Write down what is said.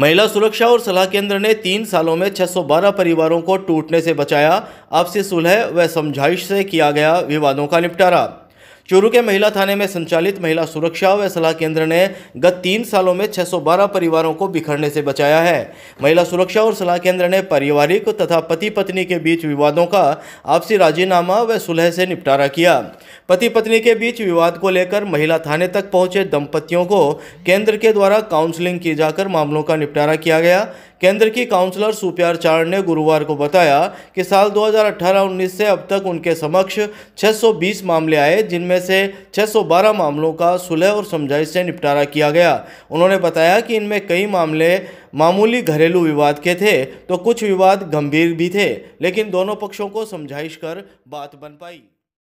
महिला सुरक्षा और सलाह केंद्र ने तीन सालों में 612 परिवारों को टूटने से बचाया आपसी सुलह व समझाइश से किया गया विवादों का निपटारा चूरू के महिला थाने में संचालित महिला सुरक्षा व सलाह केंद्र ने गत तीन सालों में 612 परिवारों को बिखरने से बचाया है महिला सुरक्षा और सलाह केंद्र ने पारिवारिक तथा पति पत्नी के बीच विवादों का आपसी राजीनामा व सुलह से निपटारा किया पति पत्नी के बीच विवाद को लेकर महिला थाने तक पहुंचे दंपतियों को केंद्र के द्वारा काउंसलिंग की जाकर मामलों का निपटारा किया गया केंद्र की काउंसलर सुप्यार चार ने गुरुवार को बताया कि साल 2018-19 से अब तक उनके समक्ष 620 मामले आए जिनमें में से 612 मामलों का सुलह और समझाइश से निपटारा किया गया उन्होंने बताया कि इनमें कई मामले मामूली घरेलू विवाद के थे तो कुछ विवाद गंभीर भी थे लेकिन दोनों पक्षों को समझाइश कर बात बन पाई